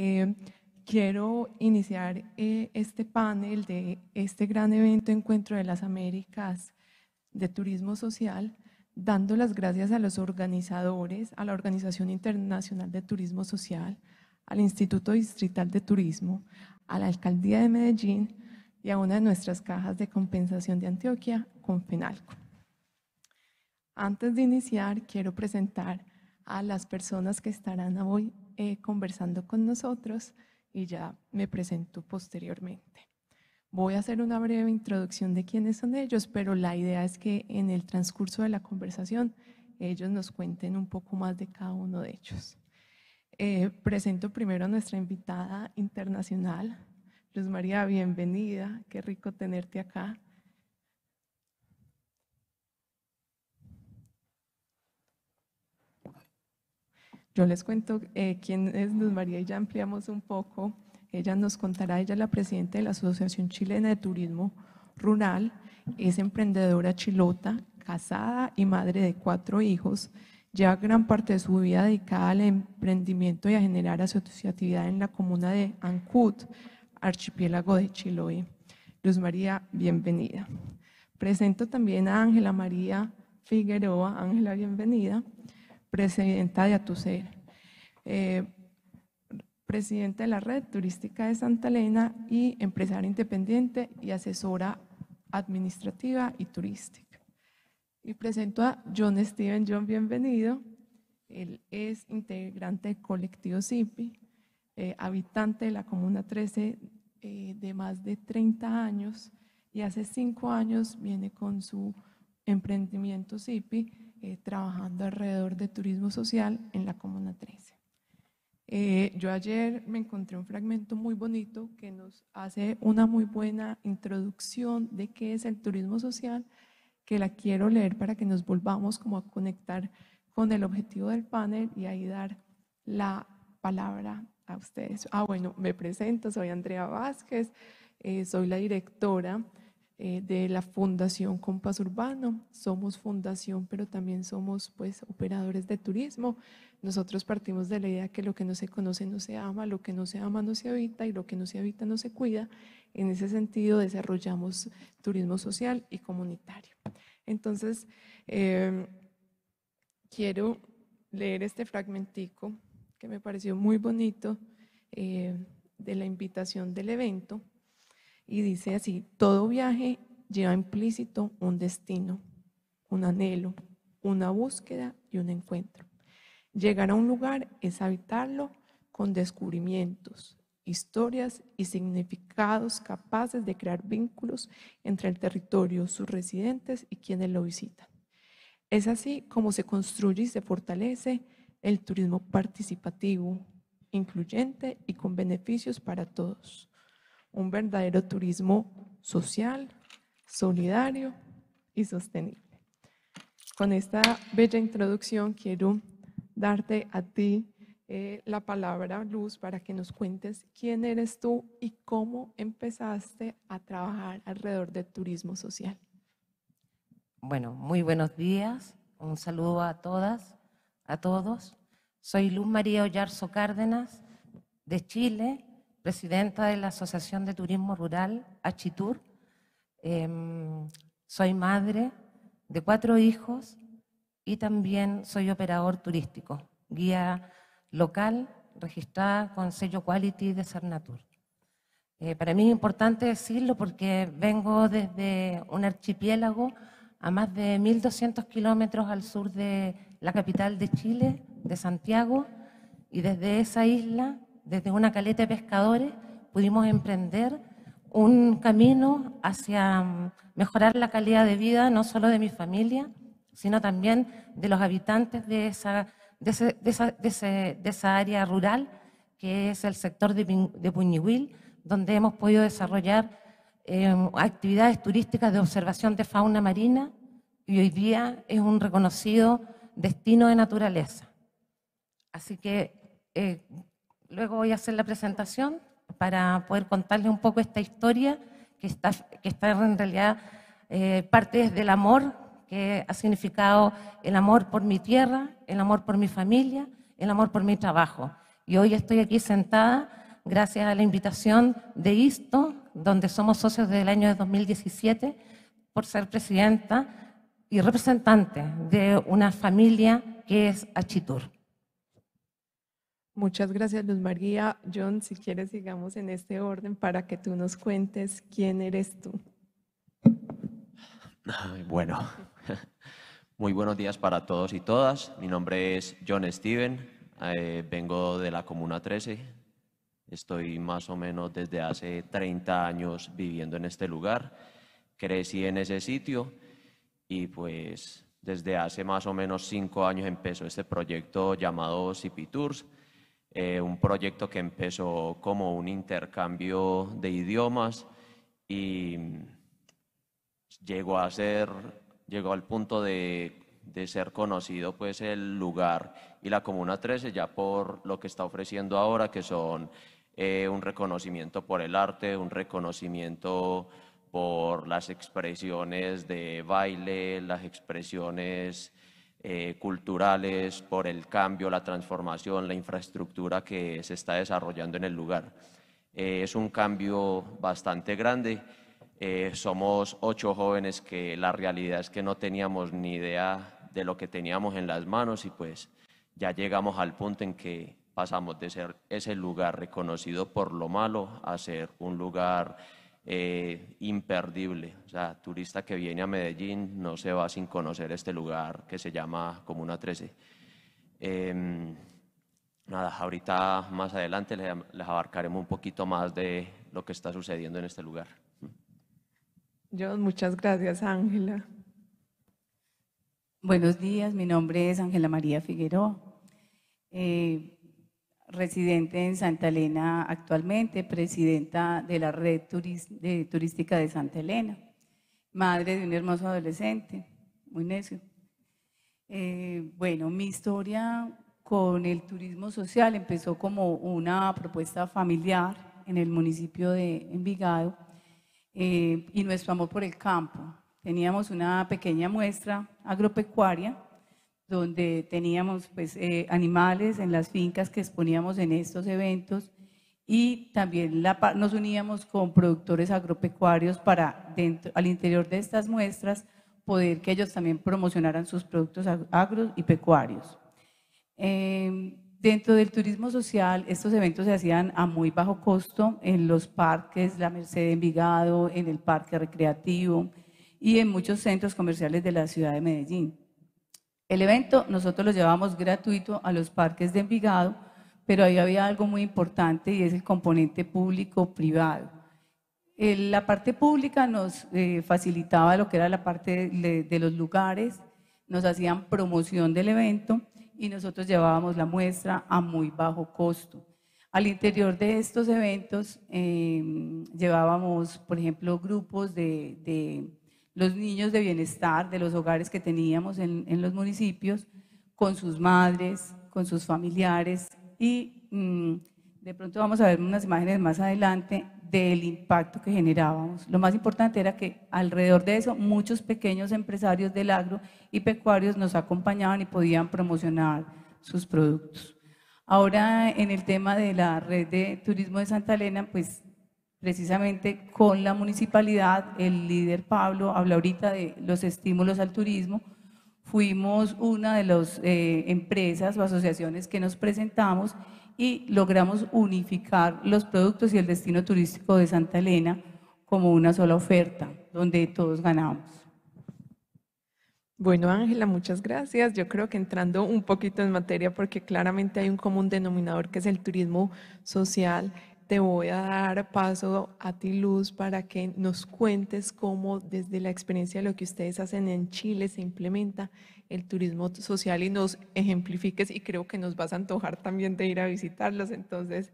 Eh, quiero iniciar eh, este panel de este gran evento Encuentro de las Américas de Turismo Social, dando las gracias a los organizadores, a la Organización Internacional de Turismo Social, al Instituto Distrital de Turismo, a la Alcaldía de Medellín y a una de nuestras cajas de compensación de Antioquia, Confenalco. Antes de iniciar, quiero presentar a las personas que estarán hoy eh, conversando con nosotros y ya me presento posteriormente. Voy a hacer una breve introducción de quiénes son ellos, pero la idea es que en el transcurso de la conversación ellos nos cuenten un poco más de cada uno de ellos. Eh, presento primero a nuestra invitada internacional, Luz María, bienvenida, qué rico tenerte acá. Yo les cuento eh, quién es Luz María y ya ampliamos un poco. Ella nos contará, ella es la presidenta de la Asociación Chilena de Turismo Rural, es emprendedora chilota, casada y madre de cuatro hijos. Lleva gran parte de su vida dedicada al emprendimiento y a generar asociatividad en la comuna de Ancud, archipiélago de Chiloé. Luz María, bienvenida. Presento también a Ángela María Figueroa. Ángela, bienvenida presidenta de Atucer. Eh, presidenta de la Red Turística de Santa Elena y empresaria independiente y asesora administrativa y turística. Y presento a John Steven. John, bienvenido. Él es integrante del colectivo zipi, eh, habitante de la Comuna 13 eh, de más de 30 años y hace cinco años viene con su emprendimiento zipi. Eh, trabajando alrededor de turismo social en la Comuna 13. Eh, yo ayer me encontré un fragmento muy bonito que nos hace una muy buena introducción de qué es el turismo social, que la quiero leer para que nos volvamos como a conectar con el objetivo del panel y ahí dar la palabra a ustedes. Ah, bueno, me presento, soy Andrea Vázquez, eh, soy la directora eh, de la Fundación Compas Urbano. Somos fundación, pero también somos pues operadores de turismo. Nosotros partimos de la idea que lo que no se conoce no se ama, lo que no se ama no se habita y lo que no se habita no se cuida. En ese sentido desarrollamos turismo social y comunitario. Entonces, em, quiero leer este fragmentico que me pareció muy bonito eh, de la invitación del evento y dice así, todo viaje lleva implícito un destino, un anhelo, una búsqueda y un encuentro. Llegar a un lugar es habitarlo con descubrimientos, historias y significados capaces de crear vínculos entre el territorio, sus residentes y quienes lo visitan. Es así como se construye y se fortalece el turismo participativo, incluyente y con beneficios para todos un verdadero turismo social, solidario y sostenible. Con esta bella introducción quiero darte a ti eh, la palabra, Luz, para que nos cuentes quién eres tú y cómo empezaste a trabajar alrededor del turismo social. Bueno, muy buenos días. Un saludo a todas, a todos. Soy Luz María Ollarzo Cárdenas, de Chile, presidenta de la Asociación de Turismo Rural, Achitur. Em, soy madre de cuatro hijos y también soy operador turístico, guía local registrada con sello Quality de Cernatur. Eh, para mí es importante decirlo porque vengo desde un archipiélago a más de 1.200 kilómetros al sur de la capital de Chile, de Santiago, y desde esa isla desde una caleta de pescadores pudimos emprender un camino hacia mm, mejorar la calidad de vida no solo de mi familia, sino también de los habitantes de esa, de esa, área rural, que es el sector de, Puñihuil, donde hemos podido desarrollar em, actividades turísticas de observación de fauna marina y hoy día es un reconocido destino de naturaleza. Así que eh, Luego voy a hacer la presentación para poder contarles un poco esta historia que está, que está en realidad eh, parte del amor, que ha significado el amor por mi tierra, el amor por mi familia, el amor por mi trabajo. Y hoy estoy aquí sentada gracias a la invitación de ISTO, donde somos socios desde el año 2017, por ser presidenta y representante de una familia que es Achitur. Muchas gracias, Luz María. John, si quieres, sigamos en este orden para que tú nos cuentes quién eres tú. Bueno, muy buenos días para todos y todas. Mi nombre es John Steven, eh, vengo de la Comuna 13. Estoy más o menos desde hace 30 años viviendo en este lugar. Crecí en ese sitio y pues desde hace más o menos 5 años empezó este proyecto llamado Cipitours. Tours eh, un proyecto que empezó como un intercambio de idiomas y llegó a ser, llegó al punto de, ser conocido pues el lugar y la Comuna 13 ya por lo que está ofreciendo ahora, que son eh, un reconocimiento por el arte, un reconocimiento por las expresiones de baile, las expresiones eh, culturales, por el cambio, la transformación, la infraestructura que se está desarrollando en el lugar. Eh, es un cambio bastante grande. Eh, somos ocho jóvenes que la realidad es que no teníamos ni idea de lo que teníamos en las manos y pues ya llegamos al punto en que pasamos de ser ese lugar reconocido por lo malo a ser un lugar eh, imperdible. O sea, turista que viene a Medellín no se va sin conocer este lugar que se llama Comuna 13. Em, nada, ahorita más adelante les, abarcaremos un poquito más de lo que está sucediendo en este lugar. Yo muchas gracias, Ángela. Buenos días, mi nombre es Ángela María Figueroa. Eh, residente en Santa Elena actualmente, presidenta de la red turística de Santa Elena, madre de un hermoso adolescente, muy necio. Eh, bueno, mi historia con el turismo social empezó como una propuesta familiar en el municipio de Envigado eh, y nuestro amor por el campo. Teníamos una pequeña muestra agropecuaria donde teníamos pues, eh, animales en las fincas que exponíamos en estos eventos y también nos uníamos con productores agropecuarios para dentro, al interior de estas muestras poder que ellos también promocionaran sus productos agro y pecuarios. Em, dentro del turismo social, estos eventos se hacían a muy bajo costo en los parques, la Merced en Envigado, en el parque recreativo y en muchos centros comerciales de la ciudad de Medellín. El evento nosotros lo llevamos gratuito a los parques de Envigado, pero ahí había algo muy importante y es el componente público-privado. La parte pública nos eh, facilitaba lo que era la parte de, los lugares, nos hacían promoción del evento y nosotros llevábamos la muestra a muy bajo costo. Al interior de estos eventos em, llevábamos, por ejemplo, grupos de, los niños de bienestar de los hogares que teníamos en, los municipios, con sus madres, con sus familiares y mm, de pronto vamos a ver unas imágenes más adelante del impacto que generábamos. Lo más importante era que alrededor de eso muchos pequeños empresarios del agro y pecuarios nos acompañaban y podían promocionar sus productos. Ahora en el tema de la red de turismo de Santa Elena, pues precisamente con la municipalidad, el líder Pablo habla ahorita de los estímulos al turismo, fuimos una de las eh, empresas o asociaciones que nos presentamos y logramos unificar los productos y el destino turístico de Santa Elena como una sola oferta, donde todos ganamos. Bueno, Ángela, muchas gracias. Yo creo que entrando un poquito en materia, porque claramente hay un común denominador que es el turismo social te voy a dar paso a ti, Luz, para que nos cuentes cómo desde la experiencia de lo que ustedes hacen en Chile se implementa el turismo social y nos ejemplifiques y creo que nos vas a antojar también de ir a visitarlos. Entonces,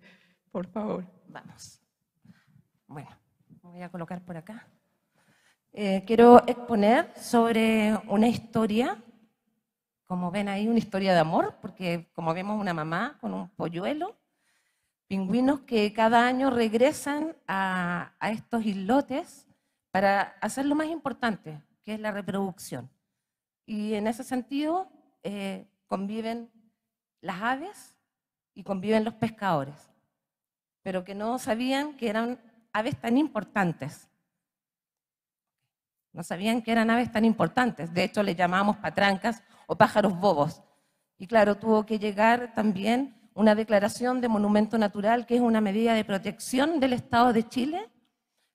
por favor. Vamos. Bueno, voy a colocar por acá. Eh, quiero exponer sobre una historia, como ven ahí, una historia de amor, porque como vemos una mamá con un polluelo Pingüinos que cada año regresan a, estos islotes para hacer lo más importante, que es la reproducción. Y en ese sentido eh, conviven las aves y conviven los pescadores, pero que no sabían que eran aves tan importantes. No sabían que eran aves tan importantes. De hecho, le llamábamos patrancas o pájaros bobos. Y claro, tuvo que llegar también una declaración de monumento natural, que es una medida de protección del Estado de Chile,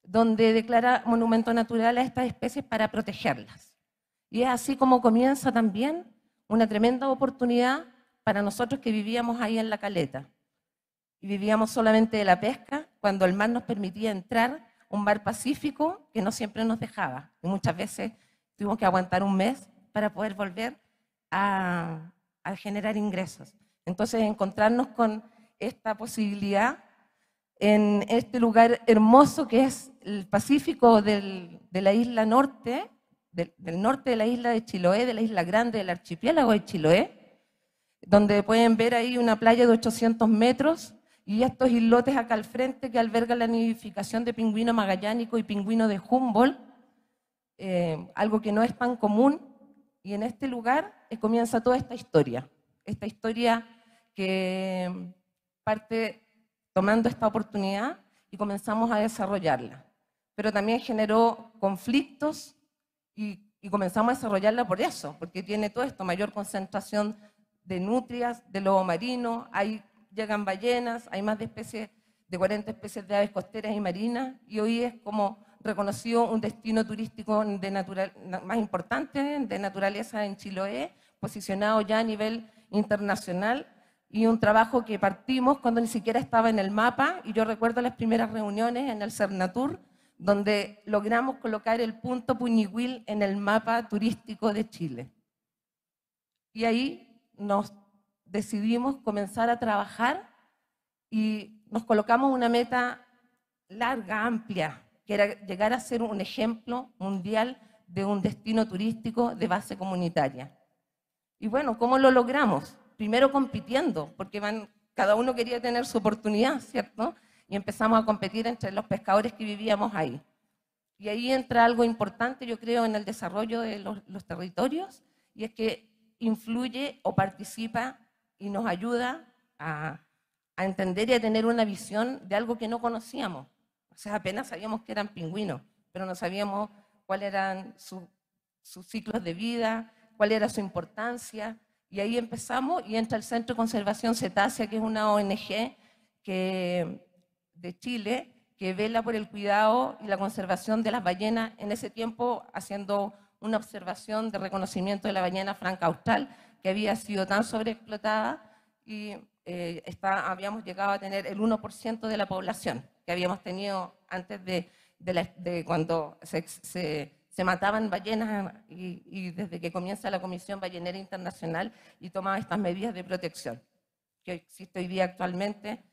donde declara monumento natural a estas especies para protegerlas. Y es así como comienza también una tremenda oportunidad para nosotros que vivíamos ahí en la caleta. Y vivíamos solamente de la pesca, cuando el mar nos permitía entrar, un mar pacífico que no siempre nos dejaba. Y muchas veces tuvimos que aguantar un mes para poder volver a, a generar ingresos. Entonces, encontrarnos con esta posibilidad en este lugar hermoso que es el Pacífico de la isla norte, del, norte de la isla de Chiloé, de la isla grande del archipiélago de Chiloé, donde pueden ver ahí una playa de 800 metros y estos islotes acá al frente que albergan la nidificación de pingüino magallánico y pingüino de Humboldt, eh, algo que no es tan común. Y en este lugar eh, comienza toda esta historia, esta historia que parte tomando esta oportunidad y comenzamos a desarrollarla. Pero también generó conflictos y, comenzamos a desarrollarla por eso, porque tiene todo esto, mayor concentración de nutrias, de lobo marino, hay, llegan ballenas, hay más de especies, de 40 especies de aves costeras y marinas, y hoy es como reconocido un destino turístico de natural, más importante de naturaleza en Chiloé, posicionado ya a nivel internacional y un trabajo que partimos cuando ni siquiera estaba en el mapa y yo recuerdo las primeras reuniones en el Cernatur donde logramos colocar el punto puñiguil en el mapa turístico de Chile. Y ahí nos decidimos comenzar a trabajar y nos colocamos una meta larga, amplia, que era llegar a ser un ejemplo mundial de un destino turístico de base comunitaria. Y bueno, ¿cómo lo logramos? primero compitiendo, porque cada uno quería tener su oportunidad, ¿cierto? Y empezamos a competir entre los pescadores que vivíamos ahí. Y ahí entra algo importante, yo creo, en el desarrollo de los, territorios, y es que influye o participa y nos ayuda a, entender y a tener una visión de algo que no conocíamos. O sea, apenas sabíamos que eran pingüinos, pero no sabíamos cuáles eran sus ciclos de vida, cuál era su importancia, y ahí empezamos y entra el Centro de Conservación Cetácea, que es una ONG que, de Chile que vela por el cuidado y la conservación de las ballenas, en ese tiempo haciendo una observación de reconocimiento de la ballena franca austral, que había sido tan sobreexplotada y eh, está, habíamos llegado a tener el 1% de la población que habíamos tenido antes de, cuando se se mataban ballenas y, desde que comienza la Comisión Ballenera Internacional y tomaba estas medidas de protección que existe hoy día actualmente,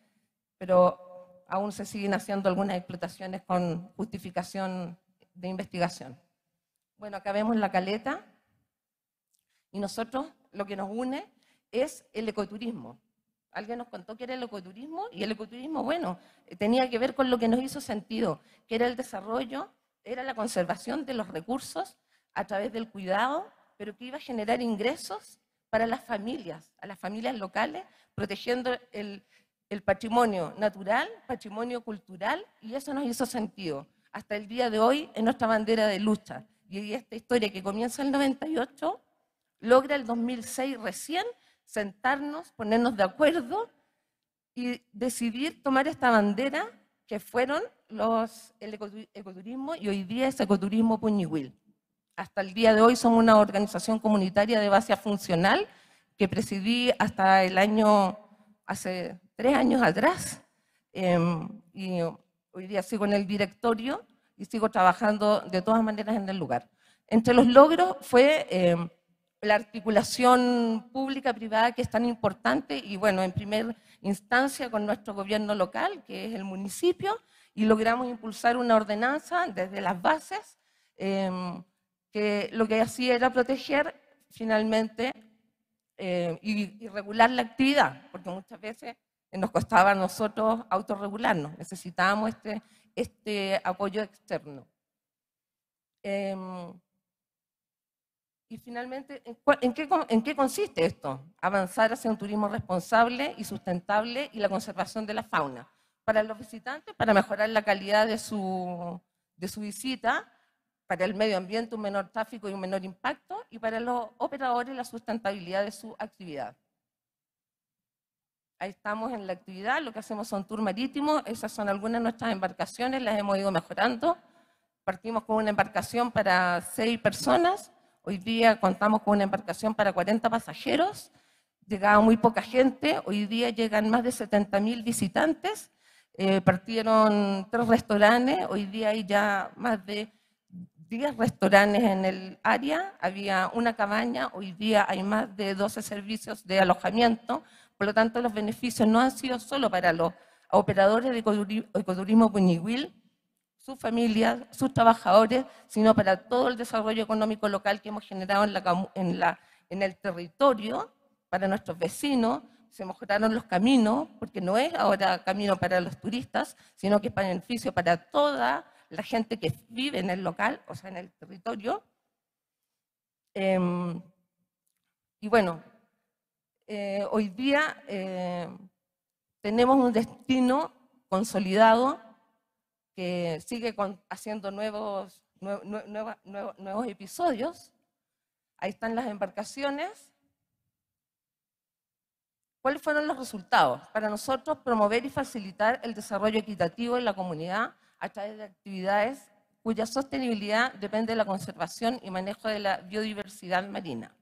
pero aún se siguen haciendo algunas explotaciones con justificación de investigación. Bueno, acá la caleta y nosotros lo que nos une es el ecoturismo. Alguien nos contó que era el ecoturismo y el ecoturismo, bueno, tenía que ver con lo que nos hizo sentido, que era el desarrollo era la conservación de los recursos a través del cuidado, pero que iba a generar ingresos para las familias, a las familias locales, protegiendo el, patrimonio natural, patrimonio cultural, y eso nos hizo sentido hasta el día de hoy en nuestra bandera de lucha. Y esta historia que comienza en el 98, logra el 2006 recién sentarnos, ponernos de acuerdo y decidir tomar esta bandera que fueron el ecoturismo y hoy día es Ecoturismo Puñihuil. Hasta el día de hoy son una organización comunitaria de base funcional que presidí hasta el año, hace tres años atrás. Em, y hoy día sigo en el directorio y sigo trabajando de todas maneras en el lugar. Entre los logros fue em, la articulación pública-privada que es tan importante y bueno, en primer instancia con nuestro gobierno local, que es el municipio, y logramos impulsar una ordenanza desde las bases em, que lo que hacía era proteger finalmente em, y, regular la actividad, porque muchas veces nos costaba a nosotros autorregularnos, necesitábamos este, este apoyo externo. Em, y finalmente, ¿en qué consiste esto? Avanzar hacia un turismo responsable y sustentable y la conservación de la fauna para los visitantes, para mejorar la calidad de su, de su visita, para el medio ambiente un menor tráfico y un menor impacto, y para los operadores la sustentabilidad de su actividad. Ahí estamos en la actividad, lo que hacemos son tours marítimos, esas son algunas de nuestras embarcaciones, las hemos ido mejorando. Partimos con una embarcación para seis personas, hoy día contamos con una embarcación para 40 pasajeros, llegaba muy poca gente, hoy día llegan más de 70.000 visitantes eh, partieron tres restaurantes, hoy día hay ya más de 10 restaurantes en el área, había una cabaña, hoy día hay más de 12 servicios de alojamiento, por lo tanto los beneficios no han sido solo para los operadores de ecoturismo Buñiguil, sus familias, sus trabajadores, sino para todo el desarrollo económico local que hemos generado en el territorio, para nuestros vecinos, se mejoraron los caminos, porque no es ahora camino para los turistas, sino que es beneficio para toda la gente que vive en el local, o sea, en el territorio. Em, y bueno, eh, hoy día eh, tenemos un destino consolidado que sigue haciendo nuevos, nuevos episodios. Ahí están las embarcaciones ¿Cuáles fueron los resultados? Para nosotros, promover y facilitar el desarrollo equitativo en la comunidad a través de actividades cuya sostenibilidad depende de la conservación y manejo de la biodiversidad marina,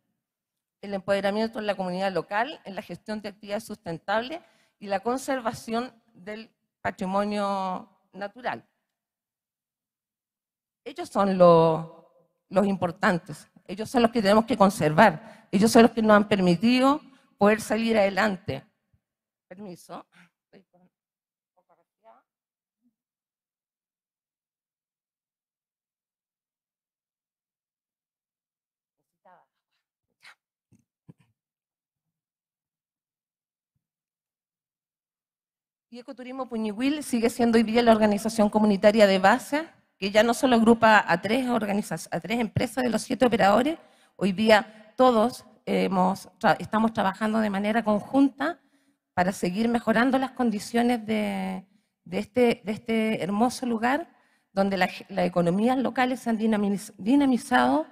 el empoderamiento en la comunidad local en la gestión de actividades sustentables y la conservación del patrimonio natural. Ellos son los, los importantes, ellos son los que tenemos que conservar, ellos son los que nos han permitido poder salir adelante. Permiso. Y Ecoturismo Puñihuil sigue siendo hoy día la organización comunitaria de base, que ya no solo agrupa a tres, a tres empresas de los siete operadores, hoy día todos hemos, estamos trabajando de manera conjunta para seguir mejorando las condiciones de, este, este, hermoso lugar donde las economías locales se han dinamizado,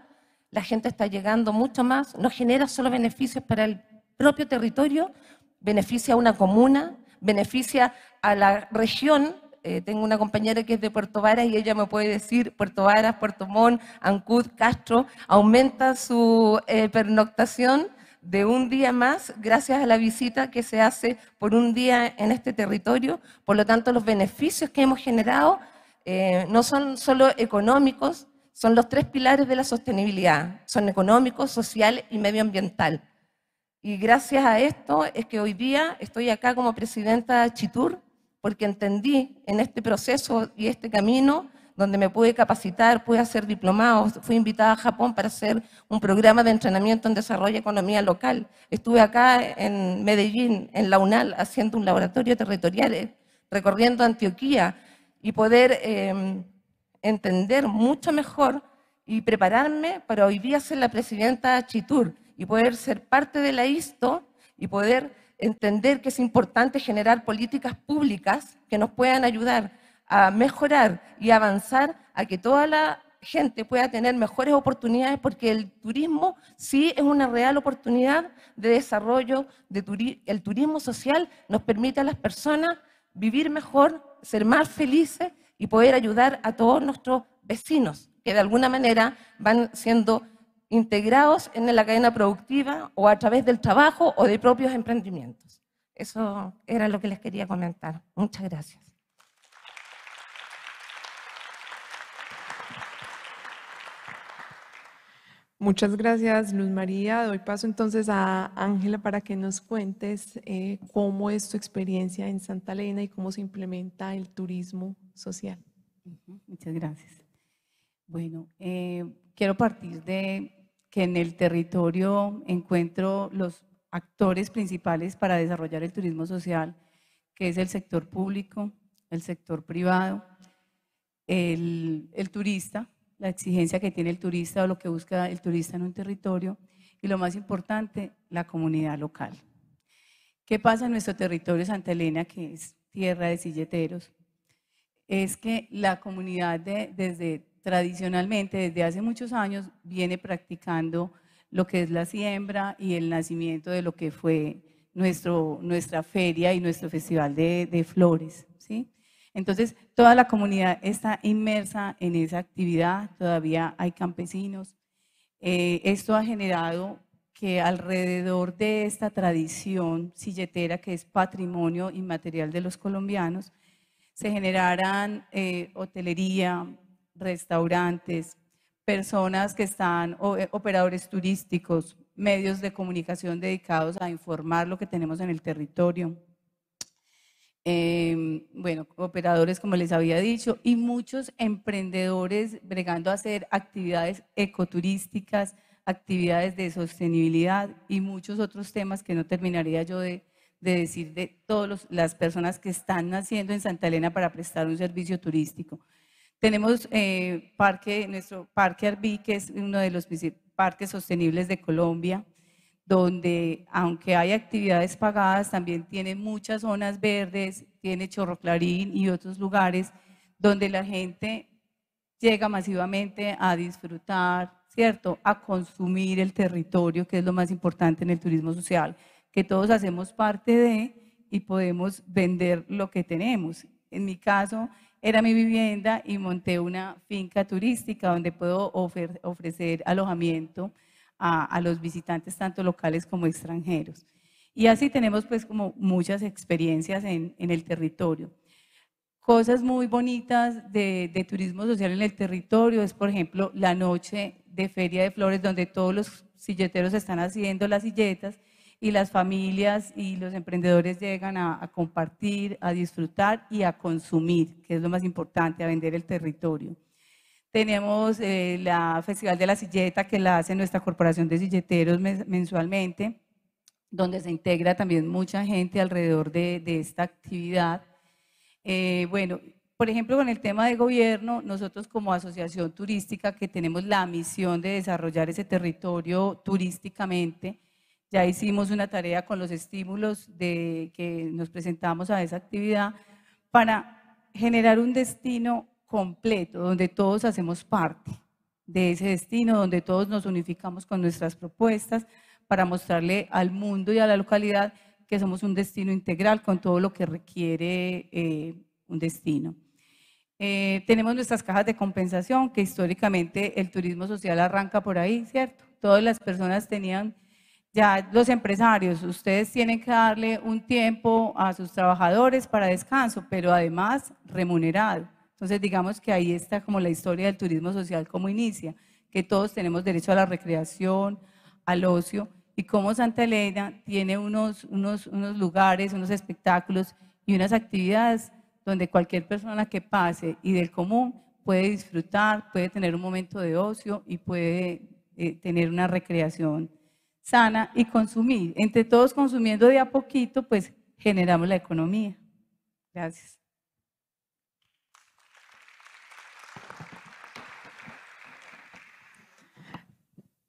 la gente está llegando mucho más, no genera solo beneficios para el propio territorio, beneficia a una comuna, beneficia a la región eh, tengo una compañera que es de Puerto Varas y ella me puede decir Puerto Varas, Puerto Montt, Ancud, Castro, aumenta su eh, pernoctación de un día más gracias a la visita que se hace por un día en este territorio. Por lo tanto, los beneficios que hemos generado eh, no son solo económicos, son los tres pilares de la sostenibilidad. Son económicos, social y medioambiental. Y gracias a esto es que hoy día estoy acá como presidenta de Chitur, porque entendí en este proceso y este camino donde me pude capacitar, pude hacer diplomados, fui invitada a Japón para hacer un programa de entrenamiento en desarrollo de economía local. Estuve acá en Medellín, en la UNAL, haciendo un laboratorio territorial, eh, recorriendo Antioquía y poder em, entender mucho mejor y prepararme para hoy día ser la presidenta de Chitur y poder ser parte de la ISTO y poder entender que es importante generar políticas públicas que nos puedan ayudar a mejorar y avanzar a que toda la gente pueda tener mejores oportunidades porque el turismo sí es una real oportunidad de desarrollo. De el turismo social nos permite a las personas vivir mejor, ser más felices y poder ayudar a todos nuestros vecinos que de alguna manera van siendo integrados en la cadena productiva o a través del trabajo o de propios emprendimientos. Eso era lo que les quería comentar. Muchas gracias. Muchas gracias, Luz María. Doy paso entonces a Ángela para que nos cuentes eh, cómo es tu experiencia en Santa Elena y cómo se implementa el turismo social. Muchas gracias. Bueno, eh, quiero partir de que en el territorio encuentro los actores principales para desarrollar el turismo social, que es el sector público, el sector privado, el, turista, la exigencia que tiene el turista o lo que busca el turista en un territorio, y lo más importante, la comunidad local. ¿Qué pasa en nuestro territorio Santa Elena, que es tierra de silleteros? Es que la comunidad de, desde tradicionalmente desde hace muchos años viene practicando lo que es la siembra y el nacimiento de lo que fue nuestro, nuestra feria y nuestro festival de, flores. ¿sí? Entonces, toda la comunidad está inmersa en esa actividad, todavía hay campesinos. Eh, esto ha generado que alrededor de esta tradición silletera, que es patrimonio inmaterial de los colombianos, se generaran eh, hotelería, restaurantes, personas que están, eh, operadores turísticos, medios de comunicación dedicados a informar lo que tenemos en el territorio. Em, bueno, operadores, como les había dicho, y muchos emprendedores bregando a hacer actividades ecoturísticas, actividades de sostenibilidad y muchos otros temas que no terminaría yo de decir de todas las personas que están naciendo en Santa Elena para prestar un servicio turístico. Tenemos eh, nuestro Parque arbí que es uno de los parques sostenibles de Colombia, donde aunque hay actividades pagadas, también tiene muchas zonas verdes, tiene Chorro Clarín y otros lugares donde la gente llega masivamente a disfrutar, ¿cierto? A consumir el territorio, que es lo más importante en el turismo social, que todos hacemos parte de y podemos vender lo que tenemos. En mi caso, era mi vivienda y monté una finca turística donde puedo ofrecer alojamiento a, los visitantes tanto locales como extranjeros. Y así tenemos pues como muchas experiencias en, el territorio. Cosas muy bonitas de, de, turismo social en el territorio es, por ejemplo, la noche de Feria de Flores, donde todos los silleteros están haciendo las silletas y las familias y los emprendedores llegan a, compartir, a disfrutar y a consumir, que es lo más importante, a vender el territorio. Tenemos eh, la Festival de la Silleta que la hace nuestra Corporación de Silleteros mensualmente, donde se integra también mucha gente alrededor de, esta actividad. Eh, bueno, por ejemplo, con el tema de gobierno, nosotros como asociación turística que tenemos la misión de desarrollar ese territorio turísticamente, ya hicimos una tarea con los estímulos de que nos presentamos a esa actividad para generar un destino completo donde todos hacemos parte de ese destino, donde todos nos unificamos con nuestras propuestas para mostrarle al mundo y a la localidad que somos un destino integral con todo lo que requiere eh, un destino. Eh, tenemos nuestras cajas de compensación, que históricamente el turismo social arranca por ahí, ¿cierto? Todas las personas tenían ya los empresarios, ustedes tienen que darle un tiempo a sus trabajadores para descanso, pero además remunerado. Entonces, digamos que ahí está como la historia del turismo social, como inicia, que todos tenemos derecho a la recreación, al ocio, y como Santa Elena tiene unos, unos, lugares, unos espectáculos y unas actividades donde cualquier persona que pase y del común puede disfrutar, puede tener un momento de ocio y puede eh, tener una recreación sana y consumir. Entre todos consumiendo de a poquito, pues generamos la economía. Gracias.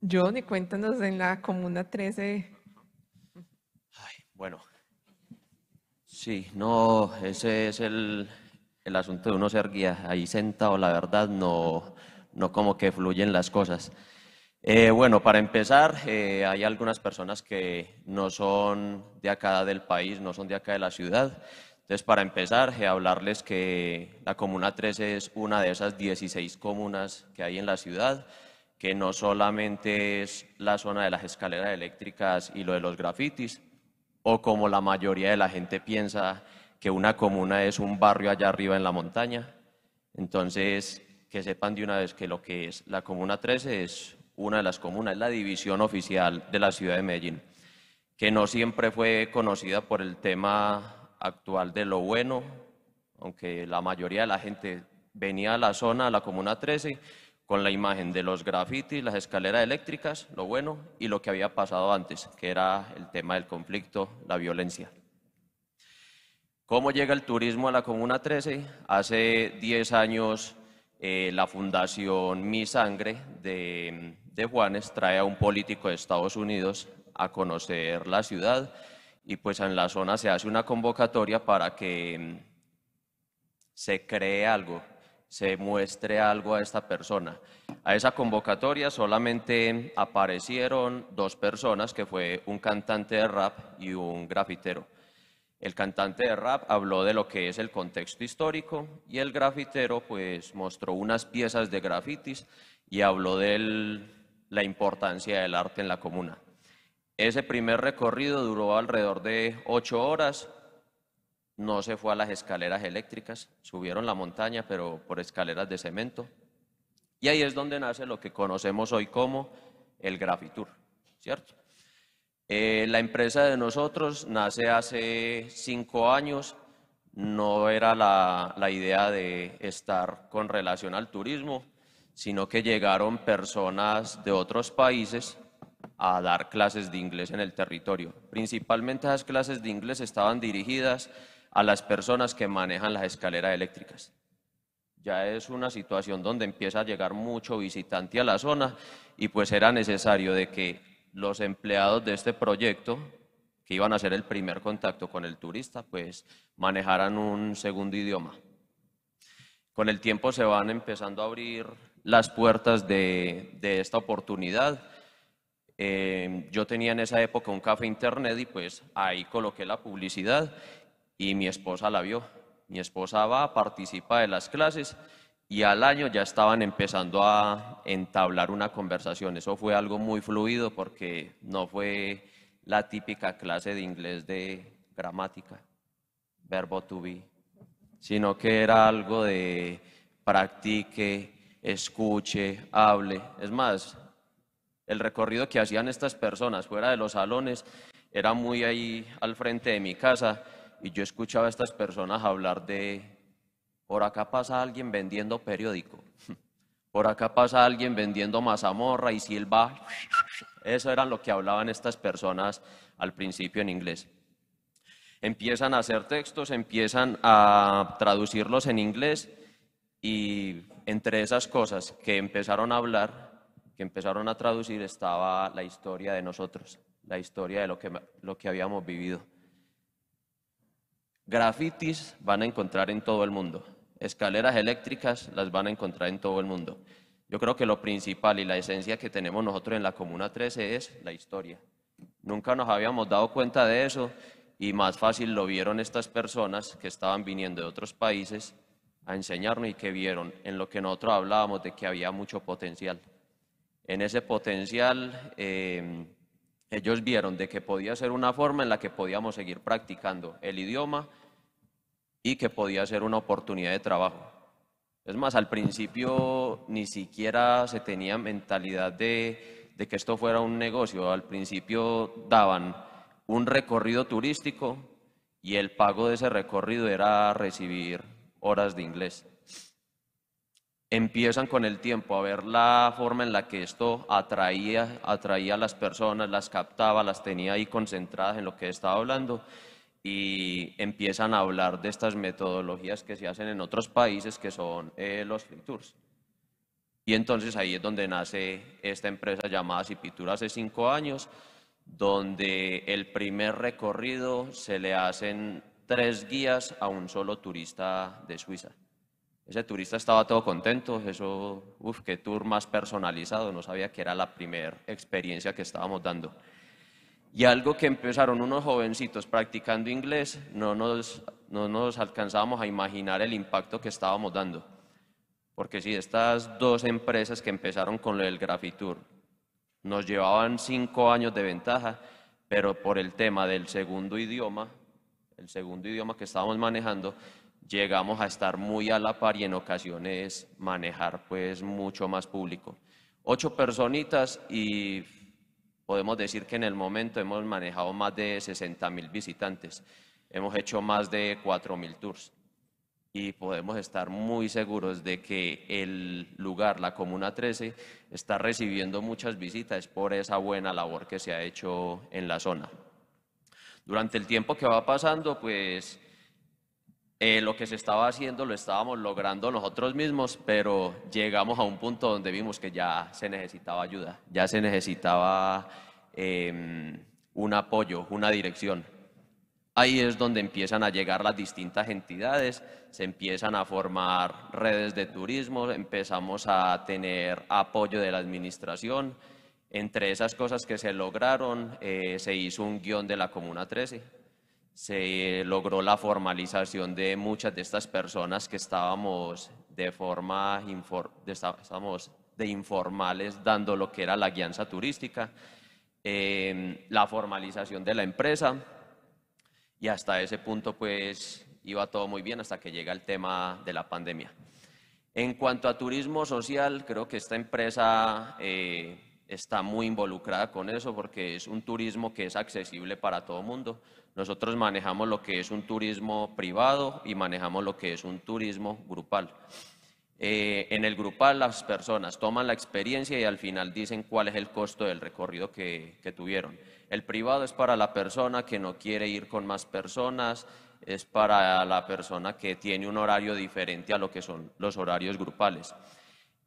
Johnny, cuéntanos en la Comuna 13. bueno, sí, no, ese es el, el, asunto de uno ser guía. Ahí sentado, la verdad, no, no como que fluyen las cosas. Eh, bueno, para empezar, eh, hay algunas personas que no son de acá del país, no son de acá de la ciudad. Entonces, para empezar, eh, hablarles que la Comuna 13 es una de esas 16 comunas que hay en la ciudad, que no solamente es la zona de las escaleras eléctricas y lo de los grafitis, o como la mayoría de la gente piensa que una comuna es un barrio allá arriba en la montaña. Entonces, que sepan de una vez que lo que es la Comuna 13 es una de las comunas, la división oficial de la ciudad de Medellín, que no siempre fue conocida por el tema actual de lo bueno, aunque la mayoría de la gente venía a la zona, a la comuna 13, con la imagen de los grafitis, las escaleras eléctricas, lo bueno, y lo que había pasado antes, que era el tema del conflicto, la violencia. ¿Cómo llega el turismo a la Comuna 13? Hace 10 años eh, la Fundación Mi Sangre de de Juanes trae a un político de Estados Unidos a conocer la ciudad y pues en la zona se hace una convocatoria para que mm, se cree algo, se muestre algo a esta persona. A esa convocatoria solamente aparecieron dos personas, que fue un cantante de rap y un grafitero. El cantante de rap habló de lo que es el contexto histórico y el grafitero pues mostró unas piezas de grafitis y habló del la importancia del arte en la comuna. Ese primer recorrido duró alrededor de ocho horas, no se fue a las escaleras eléctricas, subieron la montaña, pero por escaleras de cemento. Y ahí es donde nace lo que conocemos hoy como el Grafitur, ¿cierto? Eh, la empresa de nosotros nace hace cinco años, no era la idea de estar con relación al turismo, sino que llegaron personas de otros países a dar clases de inglés en el territorio. Principalmente esas clases de inglés estaban dirigidas a las personas que manejan las escaleras eléctricas. Ya es una situación donde empieza a llegar mucho visitante a la zona y pues era necesario de que los empleados de este proyecto, que iban a ser el primer contacto con el turista, pues manejaran un segundo idioma. Con el tiempo se van empezando a abrir las puertas de, esta oportunidad. Eh, yo tenía en esa época un café internet y pues ahí coloqué la publicidad y mi esposa la vio. Mi esposa va, participa de las clases y al año ya estaban empezando a entablar una conversación. Eso fue algo muy fluido porque no fue la típica clase de inglés de gramática, verbo to be, sino que era algo de practique, escuche, hable. Es más, el recorrido que hacían estas personas fuera de los salones era muy ahí al frente de mi casa y yo escuchaba a estas personas hablar de, por acá pasa alguien vendiendo periódico, por acá pasa alguien vendiendo mazamorra y silba. Eso era lo que hablaban estas personas al principio en inglés. Empiezan a hacer textos, empiezan a traducirlos en inglés y entre esas cosas que empezaron a hablar, que empezaron a traducir, estaba la historia de nosotros, la historia de lo que, lo que habíamos vivido. Grafitis van a encontrar en todo el mundo, escaleras eléctricas las van a encontrar en todo el mundo. Yo creo que lo principal y la esencia que tenemos nosotros en la Comuna 13 es la historia. Nunca nos habíamos dado cuenta de eso y más fácil lo vieron estas personas que estaban viniendo de otros países a enseñarnos y que vieron en lo que nosotros hablábamos de que había mucho potencial. En ese potencial em, ellos vieron de que podía ser una forma en la que podíamos seguir practicando el idioma y que podía ser una oportunidad de trabajo. Es más, al principio ni siquiera se tenía mentalidad de que esto fuera un negocio. Al principio daban un recorrido turístico y el pago de ese recorrido era recibir horas de inglés. Empiezan con el tiempo a ver la forma en la que esto atraía, atraía a las personas, las captaba, las tenía ahí concentradas en lo que estaba hablando y empiezan a hablar de estas metodologías que se hacen en otros países que son eh, los free tours. Y entonces ahí es donde nace esta empresa llamada Cipitura hace cinco años, donde el primer recorrido se le hacen tres guías a un solo turista de Suiza. Ese turista estaba todo contento, eso, uff, qué tour más personalizado, no sabía que era la primera experiencia que estábamos dando. Y algo que empezaron unos jovencitos practicando inglés, no nos, no nos alcanzábamos a imaginar el impacto que estábamos dando. Porque si estas dos empresas que empezaron con el del nos llevaban cinco años de ventaja, pero por el tema del segundo idioma el segundo idioma que estábamos manejando, llegamos a estar muy a la par y en ocasiones manejar pues mucho más público. Ocho personitas y podemos decir que en el momento hemos manejado más de 60 mil visitantes, hemos hecho más de 4 mil tours y podemos estar muy seguros de que el lugar, la Comuna 13, está recibiendo muchas visitas por esa buena labor que se ha hecho en la zona. Durante el tiempo que va pasando, pues eh, lo que se estaba haciendo lo estábamos logrando nosotros mismos, pero llegamos a un punto donde vimos que ya se necesitaba ayuda, ya se necesitaba em, un apoyo, una dirección. Ahí es donde empiezan a llegar las distintas entidades, se empiezan a formar redes de turismo, empezamos a tener apoyo de la administración, entre esas cosas que se lograron, eh, se hizo un guión de la Comuna 13, se logró la formalización de muchas de estas personas que estábamos de forma estábamos de informales dando lo que era la guianza turística, em, la formalización de la empresa y hasta ese punto pues iba todo muy bien hasta que llega el tema de la pandemia. En cuanto a turismo social, creo que esta empresa... Eh, está muy involucrada con eso porque es un turismo que es accesible para todo el mundo. Nosotros manejamos lo que es un turismo privado y manejamos lo que es un turismo grupal. Eh, en el grupal las personas toman la experiencia y al final dicen cuál es el costo del recorrido que, tuvieron. El privado es para la persona que no quiere ir con más personas, es para la persona que tiene un horario diferente a lo que son los horarios grupales.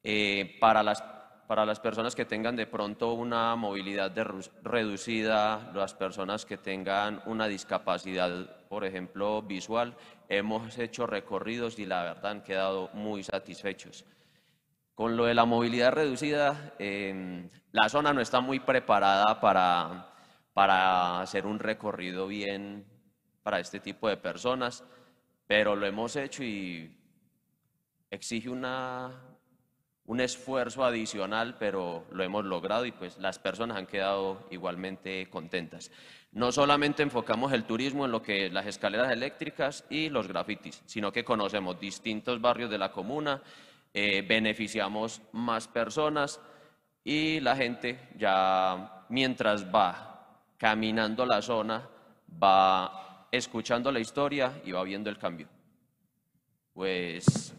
Eh, para las para las personas que tengan de pronto una movilidad reducida, las personas que tengan una discapacidad, por ejemplo, visual, hemos hecho recorridos y la verdad han quedado muy satisfechos. Con lo de la movilidad reducida, em, la zona no está muy preparada para, para hacer un recorrido bien para este tipo de personas, pero lo hemos hecho y exige una un esfuerzo adicional, pero lo hemos logrado y pues las personas han quedado igualmente contentas. No solamente enfocamos el turismo en lo que las escaleras eléctricas y los grafitis, sino que conocemos distintos barrios de la comuna, eh, beneficiamos más personas y la gente ya mientras va caminando la zona, va escuchando la historia y va viendo el cambio. Pues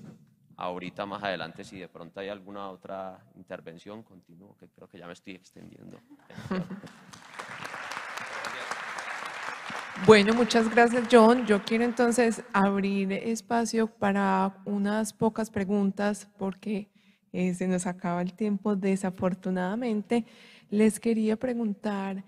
ahorita más adelante si de pronto hay alguna otra intervención, continúo, que creo que ya me estoy extendiendo. Bueno, muchas gracias John. Yo quiero entonces abrir espacio para unas pocas preguntas porque eh, se nos acaba el tiempo desafortunadamente. Les quería preguntar...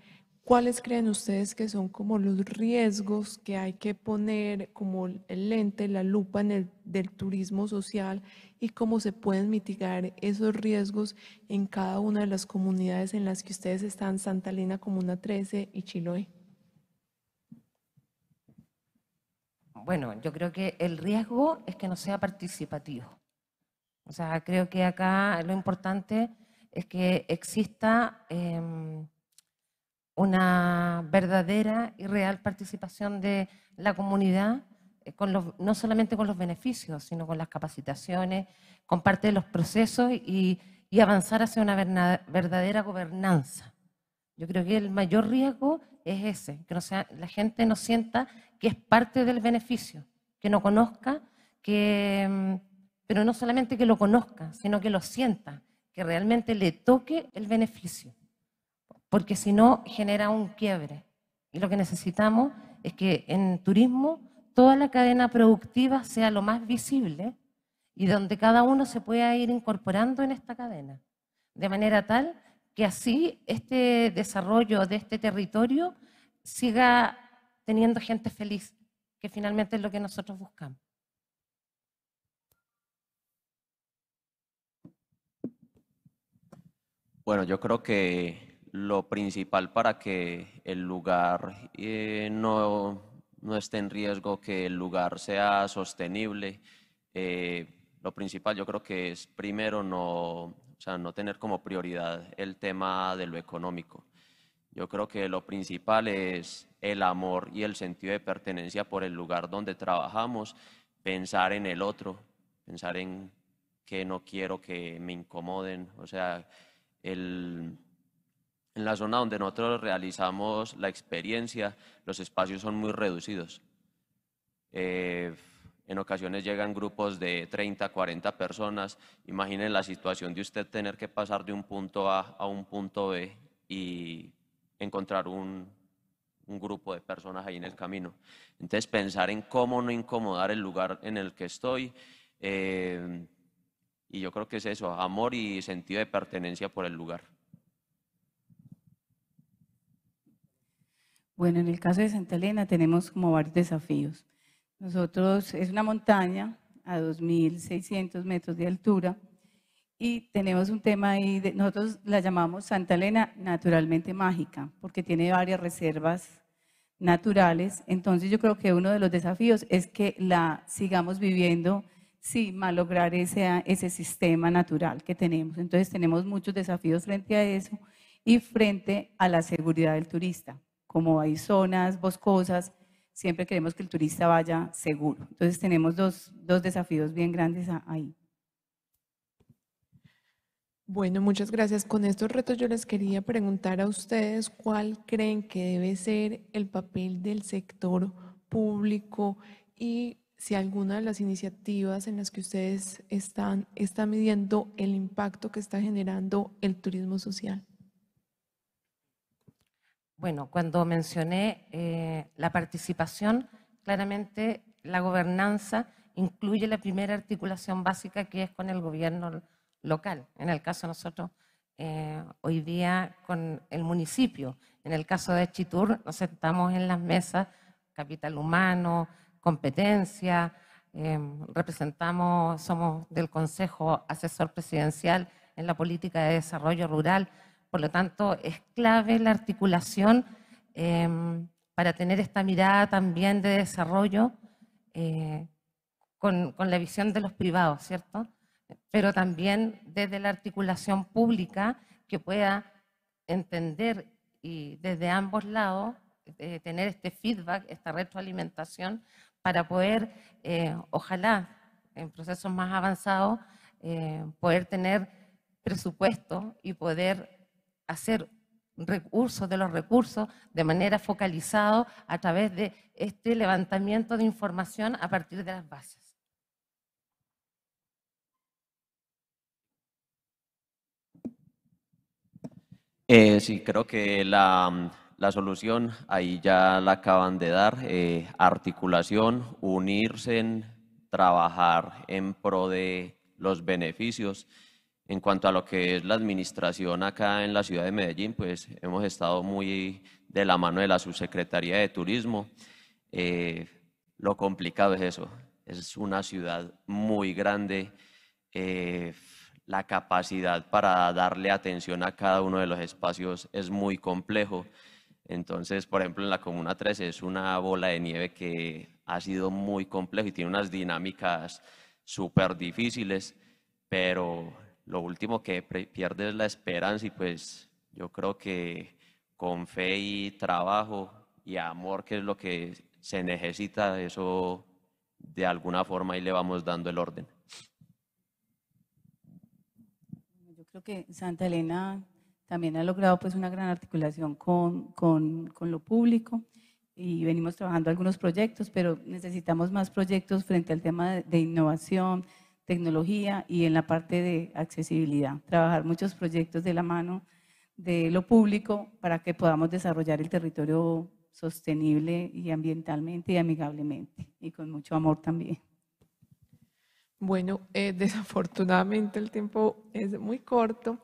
¿Cuáles creen ustedes que son como los riesgos que hay que poner como el lente, la lupa en del turismo social y cómo se pueden mitigar esos riesgos en cada una de las comunidades en las que ustedes están, Santa Elena, Comuna 13 y Chiloé? Bueno, yo creo que el riesgo es que no sea participativo. O sea, creo que acá lo importante es que exista... Em, una verdadera y real participación de la comunidad, eh, no solamente con los beneficios, sino con las capacitaciones, con parte de los procesos y, avanzar hacia una verdadera gobernanza. Yo creo que el mayor riesgo es ese, que la gente no sienta que es parte del beneficio, que no conozca, que, mm, pero no solamente que lo conozca, sino que lo sienta, que realmente le toque el beneficio porque si no genera un quiebre. Y lo que necesitamos es que en turismo toda la cadena productiva sea lo más visible y donde cada uno se pueda ir incorporando en esta cadena, de manera tal que así este desarrollo de este territorio siga teniendo gente feliz, que finalmente es lo que nosotros buscamos. Bueno, yo creo que lo principal para que el lugar eh, no, esté en riesgo, que el lugar sea sostenible. Eh, lo principal yo creo que es primero no, sea, no tener como prioridad el tema de lo económico. Yo creo que lo principal es el amor y el sentido de pertenencia por el lugar donde trabajamos, pensar en el otro, pensar en que no quiero que me incomoden, o sea, el, en la zona donde nosotros realizamos la experiencia, los espacios son muy reducidos. Eh, en ocasiones llegan grupos de 30, 40 personas. Imaginen la situación de usted tener que pasar de un punto A a un punto B y encontrar un, grupo de personas ahí en el camino. Entonces, pensar en cómo no incomodar el lugar en el que estoy. Eh, y yo creo que es eso, amor y sentido de pertenencia por el lugar. Bueno, en el caso de Santa Elena tenemos como varios desafíos. Nosotros es una montaña a 2.600 metros de altura y tenemos un tema ahí, nosotros la llamamos Santa Elena naturalmente mágica, porque tiene varias reservas naturales. Entonces yo creo que uno de los desafíos es que la sigamos viviendo sin malograr ese, ese sistema natural que tenemos. Entonces tenemos muchos desafíos frente a eso y frente a la seguridad del turista como hay zonas boscosas, siempre queremos que el turista vaya seguro. Entonces tenemos dos, dos desafíos bien grandes ahí. Bueno, muchas gracias. Con estos retos yo les quería preguntar a ustedes cuál creen que debe ser el papel del sector público y si alguna de las iniciativas en las que ustedes están está midiendo el impacto que está generando el turismo social. Bueno, cuando mencioné eh, la participación, claramente la gobernanza incluye la primera articulación básica que es con el gobierno local. En el caso de nosotros, eh, hoy día con el municipio. En el caso de Chitur, nos sentamos en las mesas, capital humano, competencia, em, representamos, somos del Consejo Asesor Presidencial en la Política de Desarrollo Rural. Por lo tanto, es clave la articulación em, para tener esta mirada también de desarrollo eh, con, la visión de los privados, ¿cierto? Pero también desde la articulación pública que pueda entender y desde ambos lados eh, tener este feedback, esta retroalimentación, para poder, eh, ojalá, en procesos más avanzados, poder tener presupuesto y poder hacer recursos de los recursos de manera focalizada a través de este levantamiento de información a partir de las bases. Eh, sí, creo que la, solución ahí ya la acaban de dar, eh, articulación, unirse, en, trabajar en pro de los beneficios. En cuanto a lo que es la administración acá en la ciudad de Medellín, pues hemos estado muy de la mano de la subsecretaría de turismo. Eh, lo complicado es eso, es una ciudad muy grande. Eh, la capacidad para darle atención a cada uno de los espacios es muy complejo. Entonces, por ejemplo, en la Comuna 3 es una bola de nieve que ha sido muy complejo y tiene unas dinámicas súper difíciles, pero lo último que pierde es la esperanza y pues yo creo que con fe y trabajo y amor, que es lo que se necesita, eso de alguna forma ahí le vamos dando el orden. Yo creo que Santa Elena también ha logrado pues una gran articulación con, lo público y venimos trabajando algunos proyectos, pero necesitamos más proyectos frente al tema de innovación, tecnología y en la parte de accesibilidad. Trabajar muchos proyectos de la mano de lo público para que podamos desarrollar el territorio sostenible y ambientalmente y amigablemente y con mucho amor también. Bueno, eh, desafortunadamente el tiempo es muy corto.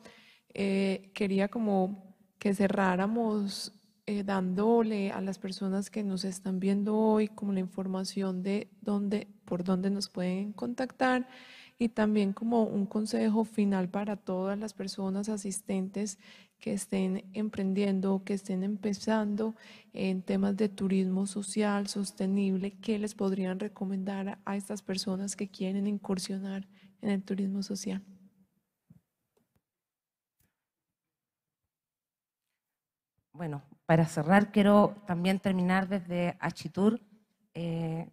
Eh, quería como que cerráramos eh, dándole a las personas que nos están viendo hoy como la información de dónde, por dónde nos pueden contactar y también como un consejo final para todas las personas asistentes que estén emprendiendo, que estén empezando en temas de turismo social, sostenible, ¿qué les podrían recomendar a estas personas que quieren incursionar en el turismo social? Bueno, para cerrar, quiero también terminar desde Achitur eh,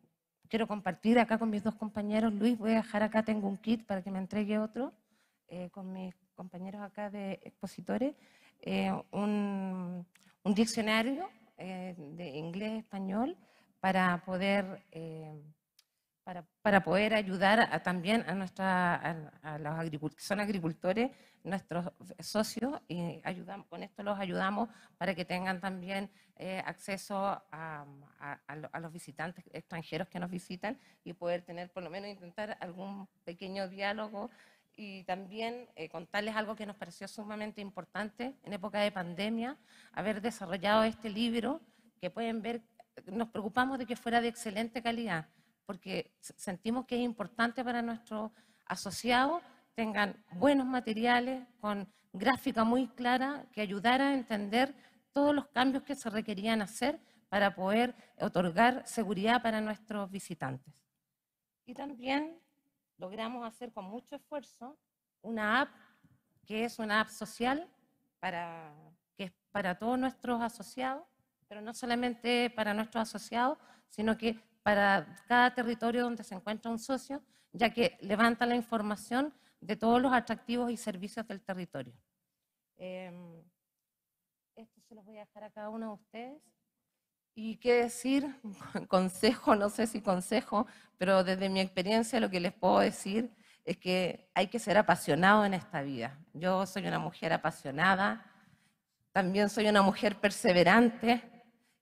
quiero compartir acá con mis dos compañeros. Luis, voy a dejar acá, tengo un kit para que me entregue otro eh, con mis compañeros acá de expositores, eh, un, diccionario eh, de inglés-español para poder para, poder ayudar también a, nuestra, a, los agricultores, son agricultores, nuestros socios, y con esto los ayudamos para que tengan también eh, acceso a, los visitantes extranjeros que nos visitan y poder tener, por lo menos, intentar algún pequeño diálogo y también eh, contarles algo que nos pareció sumamente importante en época de pandemia, haber desarrollado este libro que pueden ver, nos preocupamos de que fuera de excelente calidad porque sentimos que es importante para nuestros asociados tengan buenos materiales con gráfica muy clara que ayudara a entender todos los cambios que se requerían hacer para poder otorgar seguridad para nuestros visitantes. Y también logramos hacer con mucho esfuerzo una app que es una app social para, que es para todos nuestros asociados, pero no solamente para nuestros asociados, sino que para cada territorio donde se encuentra un socio, ya que levanta la información de todos los atractivos y servicios del territorio. Em, esto se los voy a dejar a cada uno de ustedes. ¿Y qué decir? Consejo, no sé si consejo, pero desde mi experiencia lo que les puedo decir es que hay que ser apasionado en esta vida. Yo soy una mujer apasionada, también soy una mujer perseverante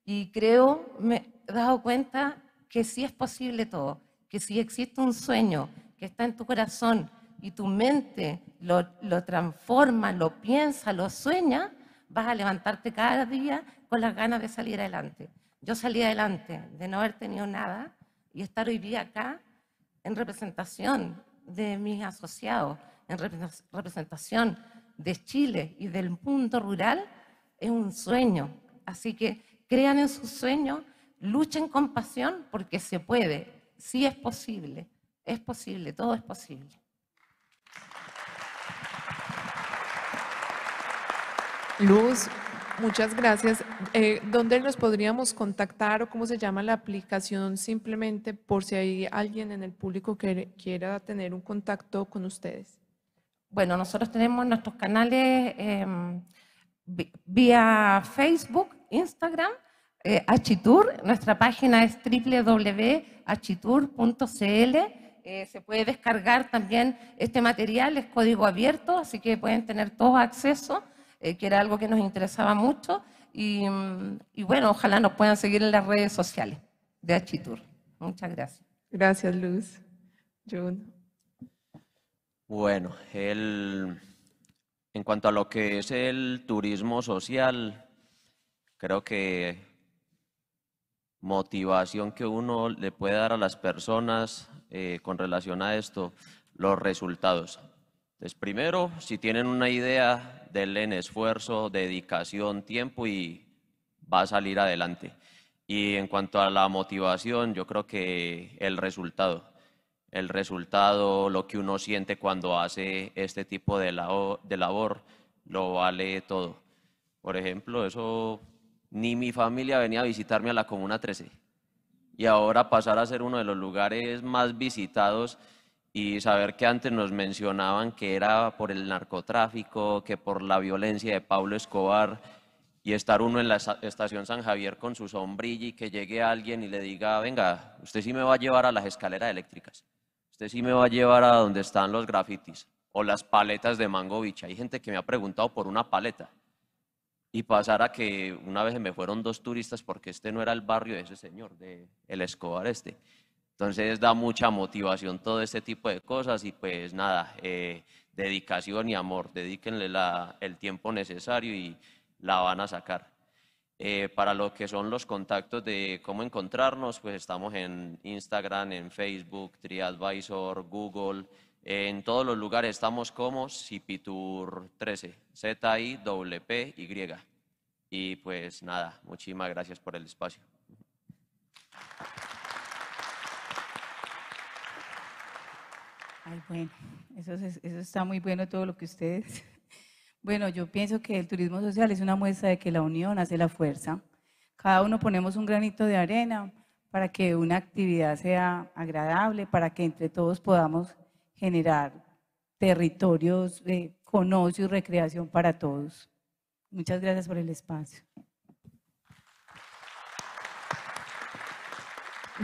y creo, me he dado cuenta que si es posible todo, que si existe un sueño que está en tu corazón y tu mente lo, transforma, lo piensa, lo sueña, vas a levantarte cada día con las ganas de salir adelante. Yo salí adelante de no haber tenido nada y estar hoy día acá en representación de mis asociados, en representación de Chile y del mundo rural, es un sueño. Así que crean en sus sueños, luchen con pasión porque se puede, sí es posible, es posible, todo es posible. Luz, muchas gracias. Eh, ¿Dónde nos podríamos contactar o cómo se llama la aplicación? Simplemente por si hay alguien en el público que quiera tener un contacto con ustedes. Bueno, nosotros tenemos nuestros canales em, vía Facebook, Instagram eh, Nuestra página es www.achitur.cl. Eh, se puede descargar también este material, es código abierto, así que pueden tener todo acceso, eh, que era algo que nos interesaba mucho. Mm, y, bueno, ojalá nos puedan seguir en las redes sociales de Achitur. Muchas gracias. Gracias, Luz. Bueno, el, en cuanto a lo que es el turismo social, creo que motivación que uno le puede dar a las personas eh, con relación a esto, los resultados. Entonces, primero, si tienen una idea, denle en esfuerzo, dedicación, tiempo y va a salir adelante. Y en cuanto a la motivación, yo creo que el resultado, el resultado, lo que uno siente cuando hace este tipo de, la de labor lo vale todo. Por ejemplo, eso ni mi familia venía a visitarme a la Comuna 13. Y ahora pasar a ser uno de los lugares más visitados y saber que antes nos mencionaban que era por el narcotráfico, que por la violencia de Pablo Escobar, y estar uno en la estación San Javier con su sombrilla y que llegue alguien y le diga, venga, usted sí me va a llevar a las escaleras eléctricas, usted sí me va a llevar a donde están los grafitis o las paletas de Mangovich. Hay gente que me ha preguntado por una paleta y pasara que una vez me fueron dos turistas porque este no era el barrio de ese señor, de el Escobar este. Entonces da mucha motivación todo este tipo de cosas y pues nada, eh, dedicación y amor, dedíquenle el tiempo necesario y la van a sacar. Eh, para lo que son los contactos de cómo encontrarnos, pues estamos en Instagram, en Facebook, TriAdvisor, Google, en todos los lugares estamos como Cipitur 13 z i y Y pues nada, muchísimas gracias por el espacio. Ay, bueno, eso, eso está muy bueno todo lo que ustedes. Bueno, yo pienso que el turismo social es una muestra de que la unión hace la fuerza. Cada uno ponemos un granito de arena para que una actividad sea agradable, para que entre todos podamos generar territorios eh, con y recreación para todos. Muchas gracias por el espacio.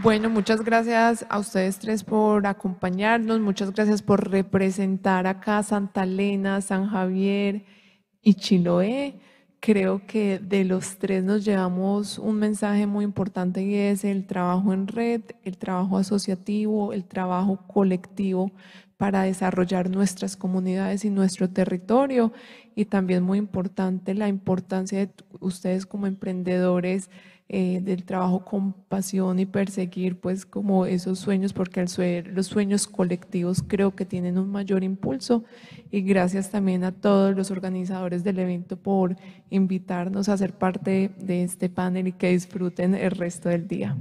Bueno, muchas gracias a ustedes tres por acompañarnos, muchas gracias por representar acá Santa Elena, San Javier y Chiloé. Creo que de los tres nos llevamos un mensaje muy importante y es el trabajo en red, el trabajo asociativo, el trabajo colectivo para desarrollar nuestras comunidades y nuestro territorio. Y también muy importante la importancia de ustedes como emprendedores eh, del trabajo con pasión y perseguir pues como esos sueños, porque los sueños colectivos creo que tienen un mayor impulso. Y gracias también a todos los organizadores del evento por invitarnos a ser parte de este panel y que disfruten el resto del día.